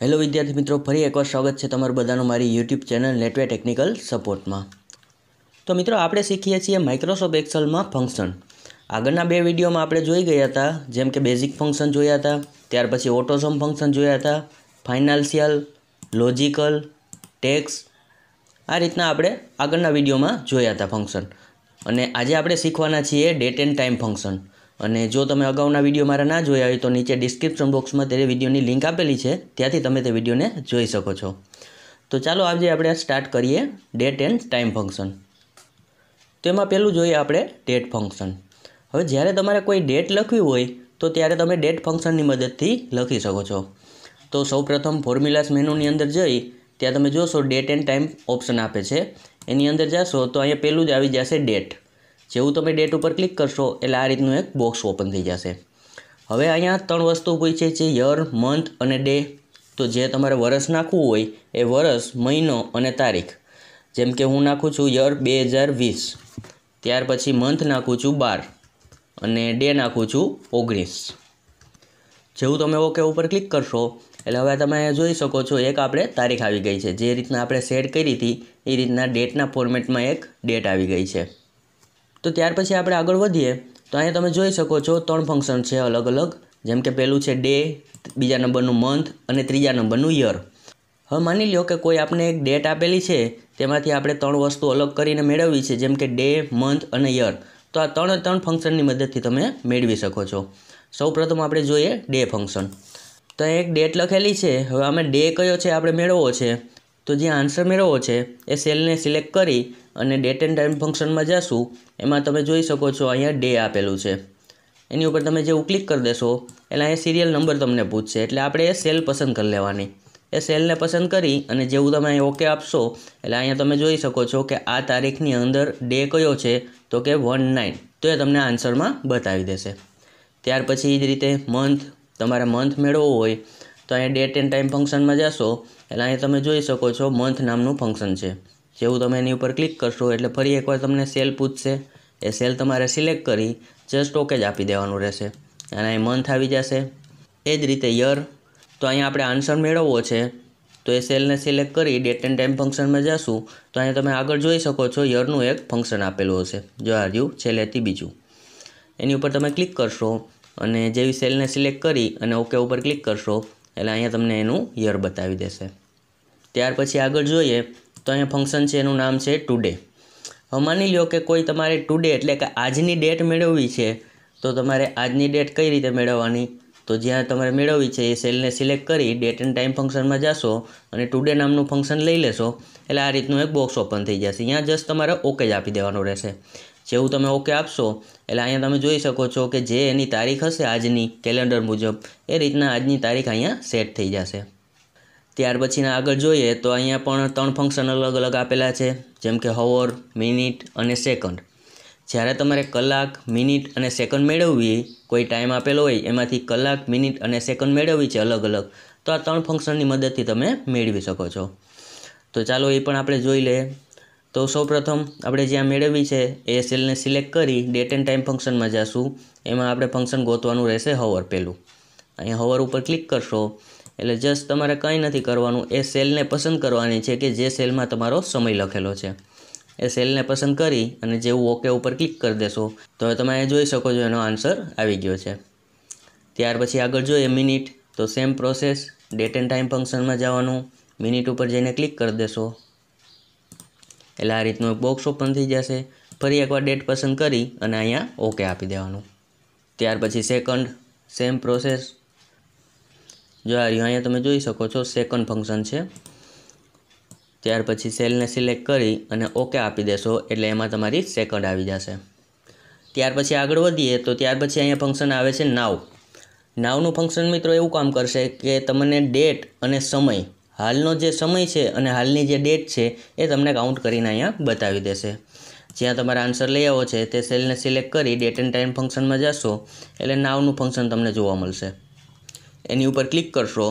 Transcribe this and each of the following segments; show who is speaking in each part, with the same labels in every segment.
Speaker 1: hello વિદ્યાર્થી મિત્રો ફરી એકવાર સ્વાગત છે તમારું બધાનું મારી યુટ્યુબ ચેનલ નેટવે ટેકનિકલ સપોર્ટમાં તો મિત્રો આપણે શીખીએ છીએ માઇક્રોસોફ્ટ એક્સલમાં ફંક્શન આગળના બે વિડીયોમાં આપણે જોઈ ગયા હતા જેમ કે બેઝિક ફંક્શન જોયા હતા ત્યાર પછી ઓટોસમ ફંક્શન જોયા હતા ફાઇનાન્શિયલ લોજિકલ ટેક્સ આ રીતના આપણે આગળના વિડીયોમાં જોયા હતા ફંક્શન અને આજે આપણે શીખવાના છીએ ડેટ એન્ડ ટાઈમ ફંક્શન અને જો તમે અગાઉના વિડીયો મારા ના જોયા હોય તો નીચે ડિસ્ક્રિપ્શન બોક્સમાં તે વિડીયોની લિંક આપેલી છે ત્યાંથી તમે તે વિડીયોને જોઈ શકો છો તો ચાલો આજે આપણે સ્ટાર્ટ કરીએ ડેટ એન્ડ ટાઈમ ફંક્શન તો એમાં પહેલું જોઈએ આપણે ડેટ ફંક્શન હવે જ્યારે તમારે કોઈ ડેટ લખવી હોય તો ત્યારે તમે ડેટ ફંક્શનની મદદથી લખી શકો છો તો સૌપ્રથમ ફોર્મ્યુલાસ મેનુની અંદર જઈ ત્યાં તમે જોશો ડેટ એન્ડ ટાઈમ ઓપ્શન આપે છે એની અંદર જશો તો અહીંયા પહેલું જ આવી જશે ડેટ જેવું તમે ડેટ ઉપર ક્લિક કરશો એટલે આ રીતનું એક બોક્સ ઓપન થઈ જશે હવે અહીંયા ત્રણ વસ્તુ પૂછે છે યર મંથ અને ડે તો જે તમારે વરસ નાખવું હોય એ વરસ મહિનો અને તારીખ જેમ કે હું નાખું છું યર બે હજાર વીસ ત્યાર પછી મંથ નાખું છું બાર અને ડે નાખું છું ઓગણીસ જેવું તમે ઓકે ઉપર ક્લિક કરશો એટલે હવે તમે જોઈ શકો છો એક આપણે તારીખ આવી ગઈ છે જે રીતના આપણે સેટ કરી હતી એ રીતના ડેટના ફોર્મેટમાં એક ડેટ આવી ગઈ છે તો ત્યાર પછી આપણે આગળ વધીએ તો અહીંયા તમે જોઈ શકો છો ત્રણ ફંક્શન છે અલગ અલગ જેમ કે પહેલું છે ડે બીજા નંબરનું મંથ અને ત્રીજા નંબરનું યર હવે માની લો કે કોઈ આપણે એક ડેટ આપેલી છે તેમાંથી આપણે ત્રણ વસ્તુ અલગ કરીને મેળવવી છે જેમ કે ડે મંથ અને યર તો આ ત્રણે ત્રણ ફંક્શનની મદદથી તમે મેળવી શકો છો સૌપ્રથમ આપણે જોઈએ ડે ફંક્શન તો એક ડેટ લખેલી છે હવે આમાં ડે કયો છે આપણે મેળવવો છે તો જે આન્સર મેળવો છે એ સેલને સિલેક્ટ કરી અને ડેટ એન્ડ ટાઈમ ફંક્શનમાં જશું એમાં તમે જોઈ શકો છો અહીંયા ડે આપેલું છે એની ઉપર તમે જેવું ક્લિક કરી દેશો એટલે અહીંયા સિરિયલ નંબર તમને પૂછશે એટલે આપણે એ સેલ પસંદ કરી લેવાની એ સેલને પસંદ કરી અને જેવું તમે અહીં ઓકે આપશો એટલે અહીંયા તમે જોઈ શકો છો કે આ તારીખની અંદર ડે કયો છે તો કે વન નાઇન તો એ તમને આન્સરમાં બતાવી દેશે ત્યાર પછી એ જ રીતે મંથ તમારે મંથ મેળવવો હોય તો અહીંયા ડેટ એન્ડ ટાઈમ ફંક્શનમાં જશો એટલે અહીંયા તમે જોઈ શકો છો મંથ નામનું ફંક્શન છે જેવું તમે એની ઉપર ક્લિક કરશો એટલે ફરી એકવાર તમને સેલ પૂછશે એ સેલ તમારે સિલેક્ટ કરી જસ્ટ ઓકે જ આપી દેવાનું રહેશે અને અહીં મંથ આવી જશે એ જ રીતે યર તો અહીંયા આપણે આન્સર મેળવવો છે તો એ સેલને સિલેક્ટ કરી ડેટ એન્ડ ટાઈમ ફંક્શનમાં જશું તો અહીંયા તમે આગળ જોઈ શકો છો યરનું એક ફંક્શન આપેલું હશે જો આ રહ્યું છેલ્લેથી બીજું એની ઉપર તમે ક્લિક કરશો અને જેવી સેલને સિલેક્ટ કરી અને ઓકે ઉપર ક્લિક કરશો એટલે અહીંયા તમને એનું યર બતાવી દેશે ત્યાર પછી આગળ જોઈએ તો અહીંયા ફંક્શન છે એનું નામ છે ટુડે હવે માની લો કે કોઈ તમારે ટુડે એટલે કે આજની ડેટ મેળવવી છે તો તમારે આજની ડેટ કઈ રીતે મેળવવાની તો જ્યાં તમારે મેળવવી છે એ સેલને સિલેક્ટ કરી ડેટ એન્ડ ટાઈમ ફંક્શનમાં જશો અને ટુડે નામનું ફંક્શન લઈ લેશો એટલે આ રીતનું એક બોક્સ ઓપન થઈ જશે અહીંયા જસ્ટ તમારે ઓકે જ આપી દેવાનું રહેશે જેવું તમે ઓકે આપશો એટલે અહીંયા તમે જોઈ શકો છો કે જે એની તારીખ હશે આજની કેલેન્ડર મુજબ એ રીતના આજની તારીખ અહીંયા સેટ થઈ જશે ત્યાર પછીના આગળ જોઈએ તો અહીંયા પણ ત્રણ ફંક્શન અલગ અલગ આપેલા છે જેમ કે હવર મિનિટ અને સેકન્ડ જ્યારે તમારે કલાક મિનિટ અને સેકન્ડ મેળવવી કોઈ ટાઈમ આપેલો હોય એમાંથી કલાક મિનિટ અને સેકન્ડ મેળવવી છે અલગ અલગ તો આ ત્રણ ફંક્શનની મદદથી તમે મેળવી શકો છો તો ચાલો એ પણ આપણે જોઈ લઈએ તો સૌપ્રથમ આપણે જ્યાં મેળવી છે એ સેલને સિલેક્ટ કરી ડેટ એન્ડ ટાઈમ ફંક્શનમાં જશું એમાં આપણે ફંક્શન ગોતવાનું રહેશે હવર પહેલું અહીંયા હવર ઉપર ક્લિક કરશો એટલે જસ્ટ તમારે કંઈ નથી કરવાનું એ સેલને પસંદ કરવાની છે કે જે સેલમાં તમારો સમય લખેલો છે એ સેલને પસંદ કરી અને જેવું ઓકે ઉપર ક્લિક કરી દેશો તો હવે તમે અહીંયા જોઈ શકો છો એનો આન્સર આવી ગયો છે ત્યાર પછી આગળ જોઈએ મિનિટ તો same process date and time ફંક્શનમાં જવાનું મિનિટ ઉપર જઈને ક્લિક કરી દેશો એટલે આ રીતનું એક બોક્સ ઓપન થઈ જશે ફરી એકવાર ડેટ પસંદ કરી અને અહીંયા ઓકે આપી દેવાનું ત્યાર પછી સેકન્ડ સેમ પ્રોસેસ જો આ રહ્યું અહીંયા તમે જોઈ શકો છો સેકન્ડ ફંક્શન છે ત્યાર પછી સેલને સિલેક્ટ કરી અને ઓકે આપી દેશો એટલે એમાં તમારી સેકન્ડ આવી જશે ત્યાર પછી આગળ વધીએ તો ત્યાર પછી અહીંયા ફંક્શન આવે છે નાવ નાવનું ફંક્શન મિત્રો એવું કામ કરશે કે તમને ડેટ અને સમય હાલનો જે સમય છે અને હાલની જે ડેટ છે એ તમને કાઉન્ટ કરીને અહીંયા બતાવી દેશે જ્યાં તમારા આન્સર લઈ આવો છે તે સેલને સિલેક્ટ કરી ડેટ એન્ડ ટાઈમ ફંક્શનમાં જશો એટલે નાવનું ફંક્શન તમને જોવા મળશે એની ઉપર ક્લિક કરશો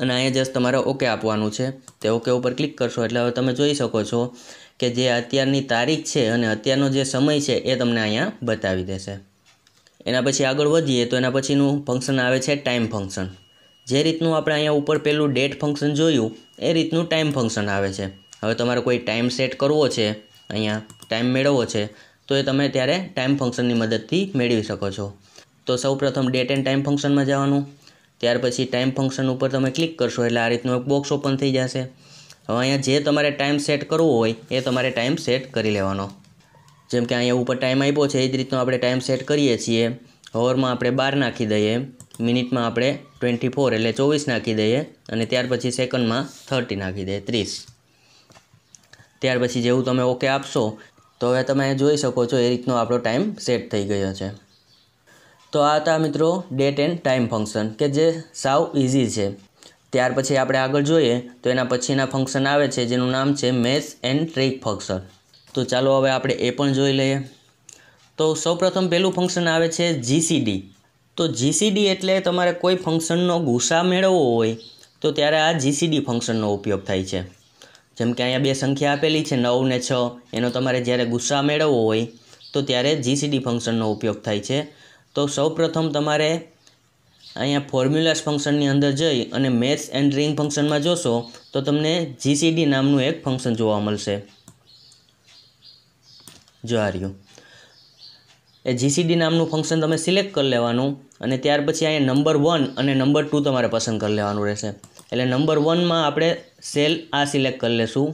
Speaker 1: અને અહીંયા જસ્ટ તમારે ઓકે આપવાનું છે તે ઓકે ઉપર ક્લિક કરશો એટલે હવે તમે જોઈ શકો છો કે જે અત્યારની તારીખ છે અને અત્યારનો જે સમય છે એ તમને અહીંયા બતાવી દેશે એના પછી આગળ વધીએ તો એના પછીનું ફંક્શન આવે છે ટાઈમ ફંક્શન જે રીતનું આપણે અહીંયા ઉપર પહેલું ડેટ ફંક્શન જોયું એ રીતનું ટાઈમ ફંક્શન આવે છે હવે તમારે કોઈ ટાઈમ સેટ કરવો છે અહીંયા ટાઈમ મેળવવો છે તો એ તમે ત્યારે ટાઈમ ફંક્શનની મદદથી મેળવી શકો છો તો સૌપ્રથમ ડેટ એન્ડ ટાઈમ ફંક્શનમાં જવાનું ત્યાર પછી ટાઈમ ફંક્શન ઉપર તમે ક્લિક કરશો એટલે આ રીતનું એક બોક્સ ઓપન થઈ જશે હવે અહીંયા જે તમારે ટાઈમ સેટ કરવો હોય એ તમારે ટાઈમ સેટ કરી લેવાનો જેમ કે અહીંયા ઉપર ટાઈમ આપ્યો છે એ જ રીતનો આપણે ટાઈમ સેટ કરીએ છીએ હોવરમાં આપણે બાર નાખી દઈએ મિનિટમાં આપણે ટ્વેન્ટી ફોર એટલે ચોવીસ નાખી દઈએ અને ત્યાર પછી સેકન્ડમાં થર્ટી નાખી દઈએ ત્રીસ ત્યાર પછી જેવું તમે ઓકે આપશો તો હવે તમે જોઈ શકો છો એ રીતનો આપણો ટાઈમ સેટ થઈ ગયો છે તો આ હતા મિત્રો ડેટ એન્ડ ટાઈમ ફંક્શન કે જે સાવ ઇઝી છે ત્યાર પછી આપણે આગળ જોઈએ તો એના પછીના ફંક્શન આવે છે જેનું નામ છે મેસ એન્ડ ટ્રીક ફંક્શન તો ચાલો હવે આપણે એ પણ જોઈ લઈએ તો સૌપ્રથમ પહેલું ફંક્શન આવે છે જીસીડી તો જીસીડી એટલે તમારે કોઈ ફંક્શનનો ગુસા મેળવવો હોય તો ત્યારે આ જીસીડી ફંક્શનનો ઉપયોગ થાય છે જેમ કે અહીંયા બે સંખ્યા આપેલી છે નવ ને છ એનો તમારે જ્યારે ગુસ્સા મેળવવો હોય તો ત્યારે જીસીડી ફંક્શનનો ઉપયોગ થાય છે તો સૌપ્રથમ તમારે અહીંયા ફોર્મ્યુલાસ ફંક્શનની અંદર જઈ અને મેથ્સ એન્ડ રિંગ ફંક્શનમાં જોશો તો તમને જીસીડી નામનું એક ફંક્શન જોવા મળશે જો આ એ જીસીડી નામનું ફંક્શન તમે સિલેક્ટ કરી લેવાનું અને ત્યાર પછી અહીંયા નંબર વન અને નંબર ટુ તમારે પસંદ કરી લેવાનું રહેશે એટલે નંબર વનમાં આપણે સેલ આ સિલેક્ટ કરી લેશું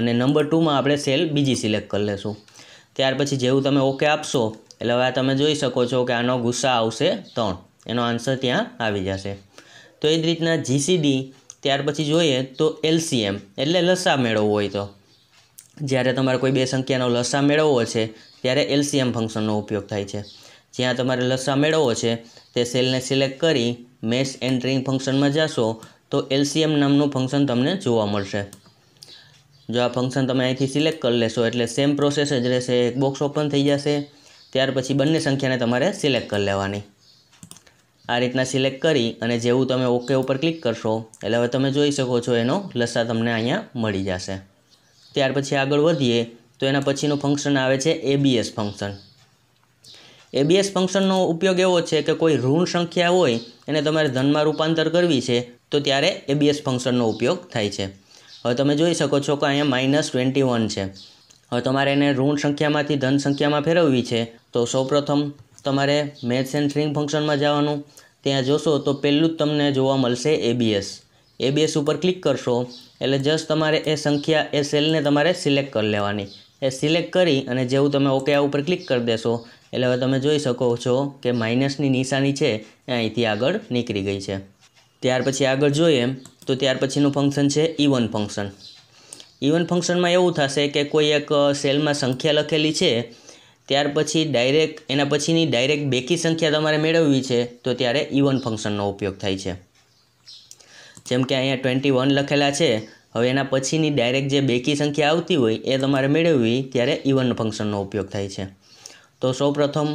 Speaker 1: અને નંબર ટુમાં આપણે સેલ બીજી સિલેક્ટ કરી લેશું ત્યાર પછી જેવું તમે ઓકે આપશો એટલે હવે તમે જોઈ શકો છો કે આનો ગુસ્સા આવશે ત્રણ એનો આન્સર ત્યાં આવી જશે તો એ જ રીતના જીસીડી ત્યાર પછી જોઈએ તો એલસીએમ એટલે લસા મેળવવો હોય તો જ્યારે તમારે કોઈ બે સંખ્યાનો લસા મેળવવો છે ત્યારે એલસીએમ ફંક્શનનો ઉપયોગ થાય છે જ્યાં તમારે લસા મેળવવો છે તે સેલને સિલેક્ટ કરી મેશ એન્ટ્રિંગ ફંક્શનમાં જશો તો એલસીએમ નામનું ફંક્શન તમને જોવા મળશે જો આ ફંક્શન તમે અહીંથી સિલેક્ટ કરી લેશો એટલે સેમ પ્રોસેસ જ રહેશે એક બોક્સ ઓપન થઈ જશે ત્યાર પછી બંને સંખ્યાને તમારે સિલેક્ટ કરી લેવાની આ રીતના સિલેક્ટ કરી અને જેવું તમે ઓકે ઉપર ક્લિક કરશો એટલે હવે તમે જોઈ શકો છો એનો લસ્સા તમને અહીંયા મળી જશે ત્યાર પછી આગળ વધીએ તો એના પછીનું ફંક્શન આવે છે એબીએસ ફંક્શન એબીએસ ફંક્શનનો ઉપયોગ એવો છે કે કોઈ ઋણ સંખ્યા હોય એને તમારે ધનમાં રૂપાંતર કરવી છે તો ત્યારે એબીએસ ફંક્શનનો ઉપયોગ થાય છે હવે તમે જોઈ શકો છો કે અહીંયા માઇનસ ટ્વેન્ટી વન છે હવે તમારે એને ઋણ સંખ્યામાંથી ધન સંખ્યામાં ફેરવવી છે તો સૌપ્રથમ તમારે મેથ્સ એન્ડ સ્ટ્રિંગ ફંક્શનમાં જવાનું ત્યાં જોશો તો પહેલું જ તમને જોવા મળશે એબીએસ એબીએસ ઉપર ક્લિક કરશો એટલે જસ્ટ તમારે એ સંખ્યા એ સેલને તમારે સિલેક્ટ કરી લેવાની એ સિલેક્ટ કરી અને જેવું તમે ઓકે આ ઉપર ક્લિક કરી દેશો એટલે હવે તમે જોઈ શકો છો કે માઇનસની નિશાની છે એ અહીંથી આગળ નીકળી ગઈ છે ત્યાર પછી આગળ જોઈએ તો ત્યાર પછીનું ફંક્શન છે ઇવન ફંક્શન ઇવન ફંક્શનમાં એવું થશે કે કોઈ એક સેલમાં સંખ્યા લખેલી છે ત્યાર પછી ડાયરેક્ટ એના પછીની ડાયરેક્ટ બેકી સંખ્યા તમારે મેળવવી છે તો ત્યારે ઇવન ફંક્શનનો ઉપયોગ થાય છે જેમ કે અહીંયા ટ્વેન્ટી વન લખેલા છે હવે એના પછીની ડાયરેક્ટ જે બેકી સંખ્યા આવતી હોય એ તમારે મેળવવી ત્યારે ઇવન ફંક્શનનો ઉપયોગ થાય છે તો સૌપ્રથમ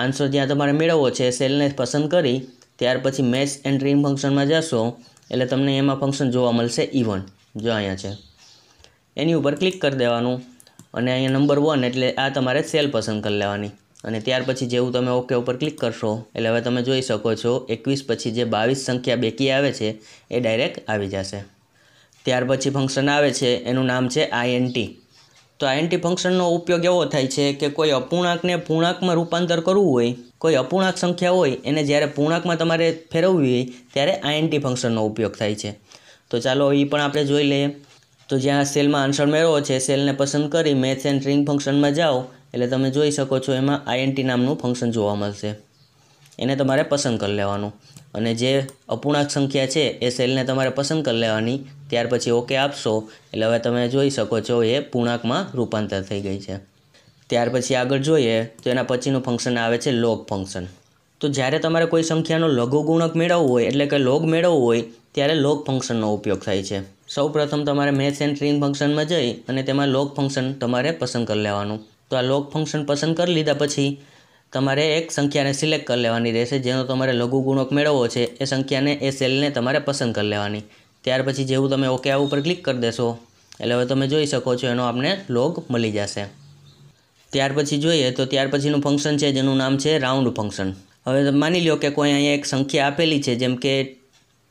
Speaker 1: આન્સર જ્યાં તમારે મેળવવો છે સેલને પસંદ કરી ત્યાર પછી મેચ એન્ટ્રીંગ ફંક્શનમાં જશો એટલે તમને એમાં ફંક્શન જોવા મળશે ઇવન જો અહીંયા છે એની ઉપર ક્લિક કરી દેવાનું અને અહીંયા નંબર વન એટલે આ તમારે સેલ પસંદ કરી લેવાની અને ત્યાર પછી જેવું તમે ઓકે ઉપર ક્લિક કરશો એટલે હવે તમે જોઈ શકો છો એકવીસ પછી જે બાવીસ સંખ્યા બેકી આવે છે એ ડાયરેક્ટ આવી જશે ત્યાર પછી ફંક્શન આવે છે એનું નામ છે આઈએનટી તો આઈએનટી ફંક્શનનો ઉપયોગ એવો થાય છે કે કોઈ અપૂર્ણાંકને પૂર્ણાંકમાં રૂપાંતર કરવું હોય કોઈ અપૂર્ણાંક સંખ્યા હોય એને જ્યારે પૂર્ણાંકમાં તમારે ફેરવવી હોય ત્યારે આઈએનટી ફંક્શનનો ઉપયોગ થાય છે તો ચાલો એ પણ આપણે જોઈ લઈએ તો જ્યાં સેલમાં આન્સર મેળવો છે સેલને પસંદ કરી મેથ એન્ડ ટ્રિંગ ફંક્શનમાં જાઓ એટલે તમે જોઈ શકો છો એમાં આઈએનટી નામનું ફંક્શન જોવા મળશે એને તમારે પસંદ કરી લેવાનું અને જે અપૂર્ણાંક સંખ્યા છે એ સેલને તમારે પસંદ કરી લેવાની ત્યાર પછી ઓકે આપશો એટલે હવે તમે જોઈ શકો છો એ પૂર્ણાંકમાં રૂપાંતર થઈ ગઈ છે ત્યાર પછી આગળ જોઈએ તો એના પછીનું ફંક્શન આવે છે લોગ ફંક્શન તો જ્યારે તમારે કોઈ સંખ્યાનો લઘુગુણક મેળવવો હોય એટલે કે લોગ મેળવવો હોય ત્યારે લોગ ફંક્શનનો ઉપયોગ થાય છે સૌપ્રથમ તમારે મેથ્સ એન્ડ ટ્રીન ફંક્શનમાં જઈ અને તેમાં લોક ફંક્શન તમારે પસંદ કરી લેવાનું તો આ લોક ફંક્શન પસંદ કરી લીધા પછી તમારે એક સંખ્યાને સિલેક્ટ કરી લેવાની રહેશે જેનો તમારે લઘુ ગુણક મેળવવો છે એ સંખ્યાને એ સેલને તમારે પસંદ કરી લેવાની ત્યાર પછી જેવું તમે ઓકે આ ઉપર ક્લિક કરી દેશો એટલે હવે તમે જોઈ શકો છો એનો આપને લોગ મળી જશે ત્યાર પછી જોઈએ તો ત્યાર પછીનું ફંક્શન છે જેનું નામ છે રાઉન્ડ ફંક્શન હવે માની લો કે કોઈ અહીંયા એક સંખ્યા આપેલી છે જેમ કે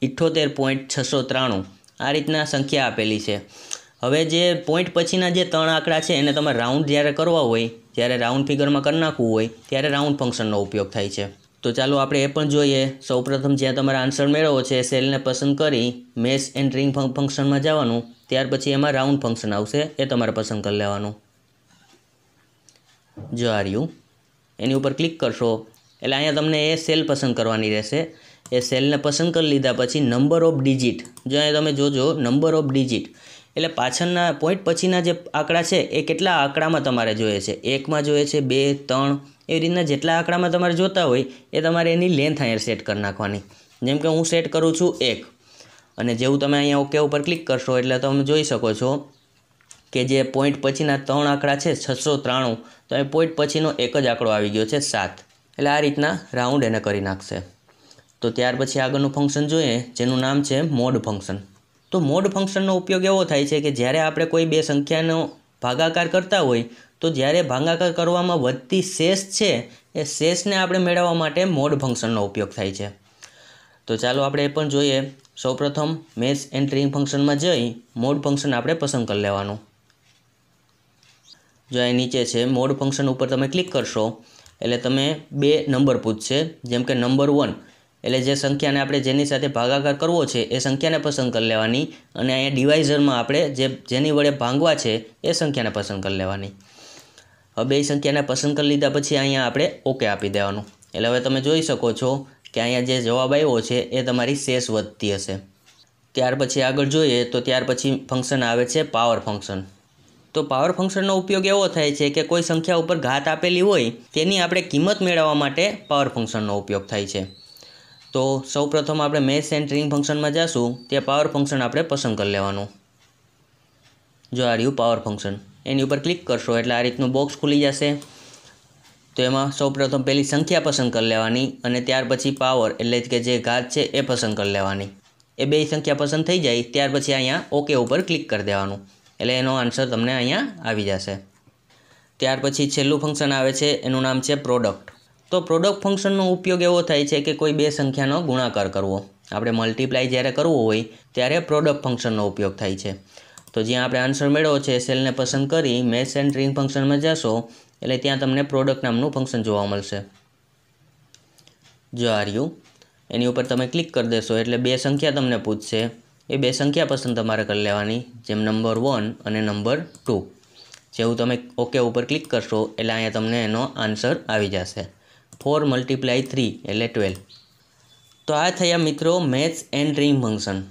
Speaker 1: ઇઠ્ઠોતેર પોઈન્ટ છસો ત્રાણું આ રીતના સંખ્યા આપેલી છે હવે જે પોઈન્ટ પછીના જે ત્રણ આંકડા છે એને તમારે રાઉન્ડ જ્યારે કરવા હોય જ્યારે રાઉન્ડ ફિગરમાં કરી નાખવું હોય ત્યારે રાઉન્ડ ફંક્શનનો ઉપયોગ થાય છે તો ચાલો આપણે એ પણ જોઈએ સૌપ્રથમ જ્યાં તમારે આન્સર મેળવો છે સેલને પસંદ કરી મેસ એન્ડ રિંગ ફંક્શનમાં જવાનું ત્યાર પછી એમાં રાઉન્ડ ફંક્શન આવશે એ તમારે પસંદ કરી લેવાનું જો યુ એની ઉપર ક્લિક કરશો એટલે અહીંયા તમને એ સેલ પસંદ કરવાની રહેશે એ સેલને પસંદ કરી લીધા પછી નંબર ઓફ ડિજિટ જો અહીંયા તમે જોજો નંબર ઓફ ડિજિટ એટલે પાછળના પોઈન્ટ પછીના જે આંકડા છે એ કેટલા આંકડામાં તમારે જોઈએ છે એકમાં જોઈએ છે બે ત્રણ એવી રીતના જેટલા આંકડામાં તમારે જોતા હોય એ તમારે એની લેન્થ અહીંયા સેટ કરી નાખવાની જેમ કે હું સેટ કરું છું એક અને જેવું તમે અહીંયા ઓકે ઉપર ક્લિક કરશો એટલે તમે જોઈ શકો છો કે જે પોઈન્ટ પછીના ત્રણ આંકડા છે છસો ત્રાણું તો એ પોઈન્ટ પછીનો એક જ આંકડો આવી ગયો છે સાત એટલે આ રીતના રાઉન્ડ એને કરી નાખશે તો ત્યાર પછી આગળનું ફંક્શન જોઈએ જેનું નામ છે મોડ ફંક્શન તો મોડ ફંક્શનનો ઉપયોગ એવો થાય છે કે જ્યારે આપણે કોઈ બે સંખ્યાનો ભાગાકાર કરતા હોય તો જ્યારે ભાગાકાર કરવામાં વધતી શેષ છે એ શેષને આપણે મેળવવા માટે મોડ ફંક્શનનો ઉપયોગ થાય છે તો ચાલો આપણે એ પણ જોઈએ સૌપ્રથમ મેસ એન્ડ ટ્રીંગ ફંક્શનમાં જઈ મોડ ફંક્શન આપણે પસંદ કરી લેવાનું જો અહીં નીચે છે મોડ ફંક્શન ઉપર તમે ક્લિક કરશો એટલે તમે બે નંબર પૂછશે જેમ કે નંબર વન એટલે જે સંખ્યાને આપણે જેની સાથે ભાગાકાર કરવો છે એ સંખ્યાને પસંદ કરી લેવાની અને અહીંયા ડિવાઈઝરમાં આપણે જે જેની વડે ભાંગવા છે એ સંખ્યાને પસંદ કરી લેવાની હવે બે સંખ્યાને પસંદ કરી લીધા પછી અહીંયા આપણે ઓકે આપી દેવાનું એટલે હવે તમે જોઈ શકો છો કે અહીંયા જે જવાબ આવ્યો છે એ તમારી શેષ વધતી હશે ત્યાર પછી આગળ જોઈએ તો ત્યાર પછી ફંક્શન આવે છે પાવર ફંક્શન તો પાવર ફંક્શનનો ઉપયોગ એવો થાય છે કે કોઈ સંખ્યા ઉપર ઘાત આપેલી હોય તેની આપણે કિંમત મેળવવા માટે પાવર ફંક્શનનો ઉપયોગ થાય છે તો સૌપ્રથમ આપણે મેસ એન્ડ ફંક્શનમાં જઈશું તે પાવર ફંક્શન આપણે પસંદ કરી લેવાનું જો આ રહ્યું પાવર ફંક્શન એની ઉપર ક્લિક કરશો એટલે આ રીતનું બોક્સ ખુલી જશે તો એમાં સૌ પ્રથમ પહેલી સંખ્યા પસંદ કરી લેવાની અને ત્યાર પછી પાવર એટલે કે જે ઘાત છે એ પસંદ કરી લેવાની એ બે સંખ્યા પસંદ થઈ જાય ત્યાર પછી અહીંયા ઓકે ઉપર ક્લિક કરી દેવાનું એટલે એનો આન્સર તમને અહીંયા આવી જશે ત્યાર પછી છેલ્લું ફંક્શન આવે છે એનું નામ છે પ્રોડક્ટ તો પ્રોડક્ટ ફંક્શનનો ઉપયોગ એવો થાય છે કે કોઈ બે સંખ્યાનો ગુણાકાર કરવો આપણે મલ્ટીપ્લાય જ્યારે કરવો હોય ત્યારે પ્રોડક્ટ ફંક્શનનો ઉપયોગ થાય છે તો જ્યાં આપણે આન્સર મેળવો છે સેલને પસંદ કરી મેસ એન્ડ ટ્રિંગ ફંક્શનમાં જશો એટલે ત્યાં તમને પ્રોડક્ટ નામનું ફંક્શન જોવા મળશે જો આર યુ એની ઉપર તમે ક્લિક કરી દેશો એટલે બે સંખ્યા તમને પૂછશે એ બે સંખ્યા પસંદ તમારે કરી લેવાની જેમ નંબર વન અને નંબર ટુ જેવું તમે ઓકે ઉપર ક્લિક કરશો એટલે અહીંયા તમને એનો આન્સર આવી જશે ફોર મલ્ટીપ્લાય થ્રી એટલે ટ્વેલ્વ તો આ થયા મિત્રો મેથ્સ એન્ડ રિંગ ફંક્શન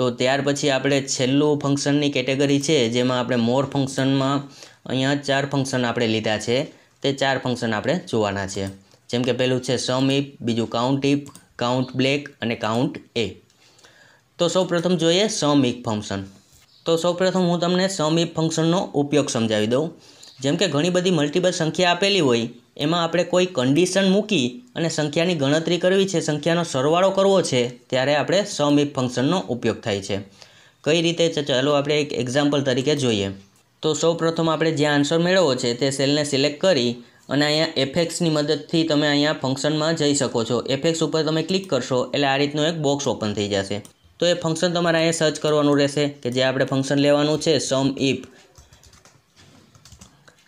Speaker 1: તો ત્યાર પછી આપણે છેલ્લું ફંક્શનની કેટેગરી છે જેમાં આપણે મોર ફંક્શનમાં અહીંયા ચાર ફંક્શન આપણે લીધા છે તે ચાર ફંક્શન આપણે જોવાના છે જેમ કે પહેલું છે સમ ઇપ બીજું કાઉન્ટ ઇપ કાઉન્ટ બ્લેક અને કાઉન્ટ એ તો સૌપ્રથમ જોઈએ સમ ઇક ફંક્શન તો સૌપ્રથમ હું તમને સમ ઇપ ફંક્શનનો ઉપયોગ સમજાવી દઉં જેમ કે ઘણી બધી મલ્ટીપલ સંખ્યા આપેલી હોય એમાં આપણે કોઈ કન્ડિશન મૂકી અને સંખ્યાની ગણતરી કરવી છે સંખ્યાનો સરવાળો કરવો છે ત્યારે આપણે સમ સમીપ ફંક્શનનો ઉપયોગ થાય છે કઈ રીતે ચાલો આપણે એક એક્ઝામ્પલ તરીકે જોઈએ તો સૌપ્રથમ આપણે જે આન્સર મેળવવો છે તે સેલને સિલેક્ટ કરી અને અહીંયા એફએક્સની મદદથી તમે અહીંયા ફંક્શનમાં જઈ શકો છો એફએક્સ ઉપર તમે ક્લિક કરશો એટલે આ રીતનું એક બોક્સ ઓપન થઈ જશે તો એ ફંક્શન તમારે અહીંયા સર્ચ કરવાનું રહેશે કે જે આપણે ફંક્શન લેવાનું છે સમ ઇફ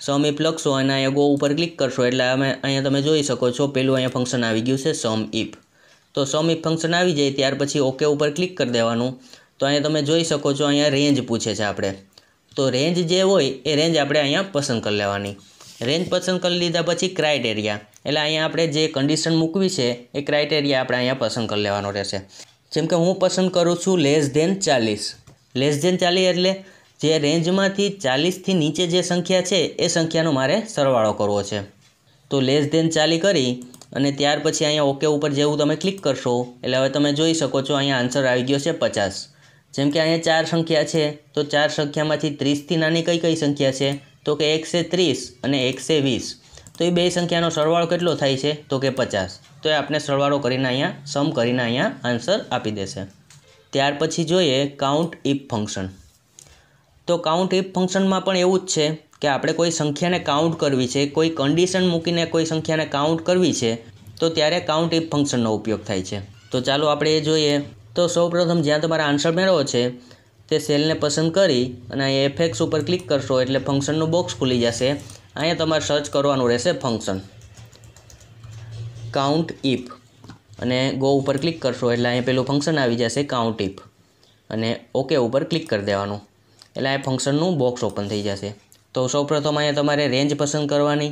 Speaker 1: સમ ઇફ લખશો અને અહીંયા ગો ઉપર ક્લિક કરશો એટલે અમે અહીંયા તમે જોઈ શકો છો પેલું અહીંયા ફંક્શન આવી ગયું છે સમ ઇફ તો સમ ઇફ ફંક્શન આવી જાય ત્યાર પછી ઓકે ઉપર ક્લિક કરી દેવાનું તો અહીંયા તમે જોઈ શકો છો અહીંયા રેન્જ પૂછે છે આપણે તો રેન્જ જે હોય એ રેન્જ આપણે અહીંયા પસંદ કરી લેવાની રેન્જ પસંદ કરી લીધા પછી ક્રાઇટેરિયા એટલે અહીંયા આપણે જે કન્ડિશન મૂકવી છે એ ક્રાઇટેરિયા આપણે અહીંયા પસંદ કરી લેવાનો રહેશે જેમ કે હું પસંદ કરું છું લેસ ધેન ચાલીસ લેસ ધેન ચાલીસ એટલે જે રેન્જમાંથી ચાલીસથી નીચે જે સંખ્યા છે એ સંખ્યાનો મારે સરવાળો કરવો છે તો લેસ દેન ચાલી કરી અને ત્યાર પછી અહીંયા ઓકે ઉપર જેવું તમે ક્લિક કરશો એટલે હવે તમે જોઈ શકો છો અહીંયા આન્સર આવી ગયો છે પચાસ જેમ કે અહીંયા ચાર સંખ્યા છે તો ચાર સંખ્યામાંથી ત્રીસથી નાની કઈ કઈ સંખ્યા છે તો કે એકસે ત્રીસ અને એકસે વીસ તો એ બે સંખ્યાનો સરવાળો કેટલો થાય છે તો કે પચાસ તો એ આપણે સરવાળો કરીને અહીંયા સમ કરીને અહીંયા આન્સર આપી દેશે ત્યાર પછી જોઈએ કાઉન્ટ ઇફ ફંક્શન તો કાઉન્ટ ઇફ ફંક્શનમાં પણ એવું જ છે કે આપણે કોઈ સંખ્યાને કાઉન્ટ કરવી છે કોઈ કન્ડિશન મૂકીને કોઈ સંખ્યાને કાઉન્ટ કરવી છે તો ત્યારે કાઉન્ટ ઇફ ફંક્શનનો ઉપયોગ થાય છે તો ચાલો આપણે એ જોઈએ તો સૌપ્રથમ જ્યાં તમારા આન્સર મેળવો છે તે સેલને પસંદ કરી અને અહીંયા એફએક્સ ઉપર ક્લિક કરશો એટલે ફંક્શનનું બોક્સ ખુલી જશે અહીંયા તમારે સર્ચ કરવાનું રહેશે ફંક્શન કાઉન્ટ ઇફ અને ગો ઉપર ક્લિક કરશો એટલે અહીંયા પેલું ફંક્શન આવી જશે કાઉન્ટ ઇફ અને ઓકે ઉપર ક્લિક કરી દેવાનું એટલે આ ફંક્શનનું બોક્સ ઓપન થઈ જશે તો સૌપ્રથમ અહીંયા તમારે રેન્જ પસંદ કરવાની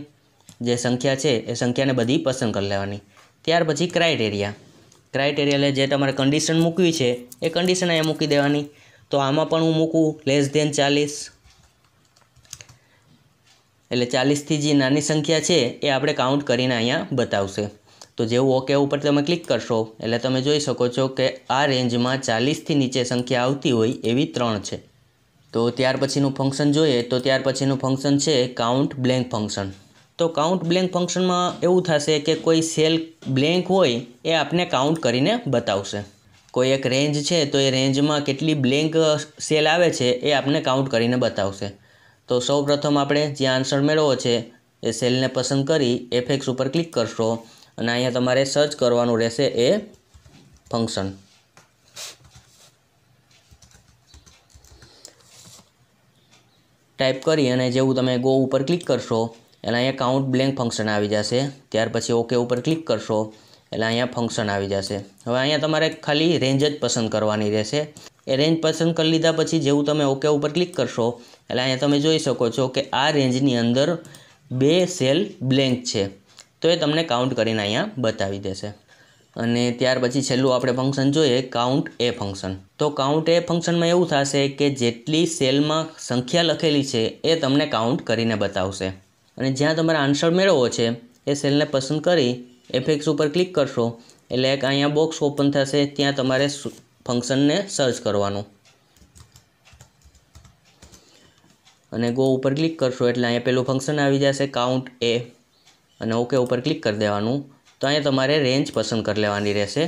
Speaker 1: જે સંખ્યા છે એ સંખ્યાને બધી પસંદ કરી લેવાની ત્યાર પછી ક્રાઇટેરિયા ક્રાઇટેરિયા એટલે જે તમારે કન્ડિશન મૂકવી છે એ કન્ડિશન અહીંયા મૂકી દેવાની તો આમાં પણ હું મૂકું લેસ દેન ચાલીસ એટલે ચાલીસથી જે નાની સંખ્યા છે એ આપણે કાઉન્ટ કરીને અહીંયા બતાવશે તો જેવું ઓકે ઉપર તમે ક્લિક કરશો એટલે તમે જોઈ શકો છો કે આ રેન્જમાં ચાલીસથી નીચે સંખ્યા આવતી હોય એવી ત્રણ છે તો ત્યાર પછીનું ફંક્શન જોઈએ તો ત્યાર પછીનું ફંક્શન છે કાઉન્ટ બ્લેન્ક ફંક્શન તો કાઉન્ટ બ્લેન્ક ફંક્શનમાં એવું થશે કે કોઈ સેલ બ્લેન્ક હોય એ આપને કાઉન્ટ કરીને બતાવશે કોઈ એક રેન્જ છે તો એ રેન્જમાં કેટલી બ્લેન્ક સેલ આવે છે એ આપને કાઉન્ટ કરીને બતાવશે તો સૌ પ્રથમ આપણે જે આન્સર મેળવો છે એ સેલને પસંદ કરી એફએક્સ ઉપર ક્લિક કરશો અને અહીંયા તમારે સર્ચ કરવાનું રહેશે એ ફંક્શન ટાઈપ કરી અને જેવું તમે ગો ઉપર ક્લિક કરશો એટલે અહીંયા કાઉન્ટ બ્લેન્ક ફંક્શન આવી જશે ત્યાર પછી ઓકે ઉપર ક્લિક કરશો એટલે અહીંયા ફંક્શન આવી જશે હવે અહીંયા તમારે ખાલી રેન્જ જ પસંદ કરવાની રહેશે એ રેન્જ પસંદ કરી લીધા પછી જેવું તમે ઓકે ઉપર ક્લિક કરશો એટલે અહીંયા તમે જોઈ શકો છો કે આ રેન્જની અંદર બે સેલ બ્લેન્ક છે તો એ તમને કાઉન્ટ કરીને અહીંયા બતાવી દેશે અને ત્યાર પછી છેલ્લું આપણે ફંક્શન જોઈએ કાઉન્ટ એ ફંક્શન તો કાઉન્ટ એ ફંક્શનમાં એવું થશે કે જેટલી સેલમાં સંખ્યા લખેલી છે એ તમને કાઉન્ટ કરીને બતાવશે અને જ્યાં તમારે આન્સર મેળવવો છે એ સેલને પસંદ કરી એફએક્સ ઉપર ક્લિક કરશો એટલે એક અહીંયા બોક્સ ઓપન થશે ત્યાં તમારે ફંક્શનને સર્ચ કરવાનું અને ગો ઉપર ક્લિક કરશો એટલે અહીંયા પેલું ફંક્શન આવી જશે કાઉન્ટ એ અને ઓકે ઉપર ક્લિક કરી દેવાનું તો અહીંયા તમારે રેન્જ પસંદ કરી લેવાની રહેશે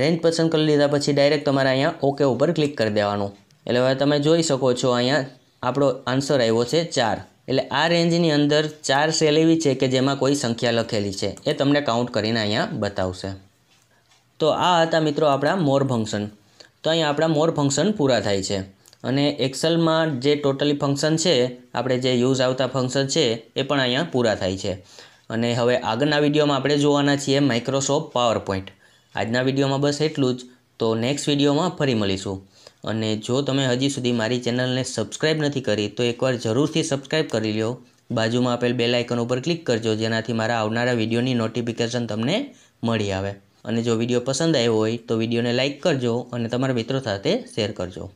Speaker 1: રેન્જ પસંદ કરી લીધા પછી ડાયરેક્ટ તમારે અહીંયા ઓકે ઉપર ક્લિક કરી દેવાનું એટલે હવે તમે જોઈ શકો છો અહીંયા આપણો આન્સર આવ્યો છે ચાર એટલે આ રેન્જની અંદર ચાર સેલ એવી છે કે જેમાં કોઈ સંખ્યા લખેલી છે એ તમને કાઉન્ટ કરીને અહીંયા બતાવશે તો આ હતા મિત્રો આપણા મોર ફંક્શન તો અહીંયા આપણા મોર ફંક્શન પૂરા થાય છે અને એક્સલમાં જે ટોટલી ફંક્શન છે આપણે જે યુઝ આવતા ફંક્શન છે એ પણ અહીંયા પૂરા થાય છે અને હવે આગળના વિડીયોમાં આપણે જોવાના છીએ માઇક્રોસોફ્ટ પાવર પોઈન્ટ આજના વિડીયોમાં બસ એટલું જ તો નેક્સ્ટ વિડીયોમાં ફરી મળીશું અને જો તમે હજી સુધી મારી ચેનલને સબસ્ક્રાઈબ નથી કરી તો એકવાર જરૂરથી સબસ્ક્રાઈબ કરી લો બાજુમાં આપેલ બે લાઇકન ઉપર ક્લિક કરજો જેનાથી મારા આવનારા વિડીયોની નોટિફિકેશન તમને મળી આવે અને જો વિડીયો પસંદ આવ્યો હોય તો વિડીયોને લાઇક કરજો અને તમારા મિત્રો સાથે શેર કરજો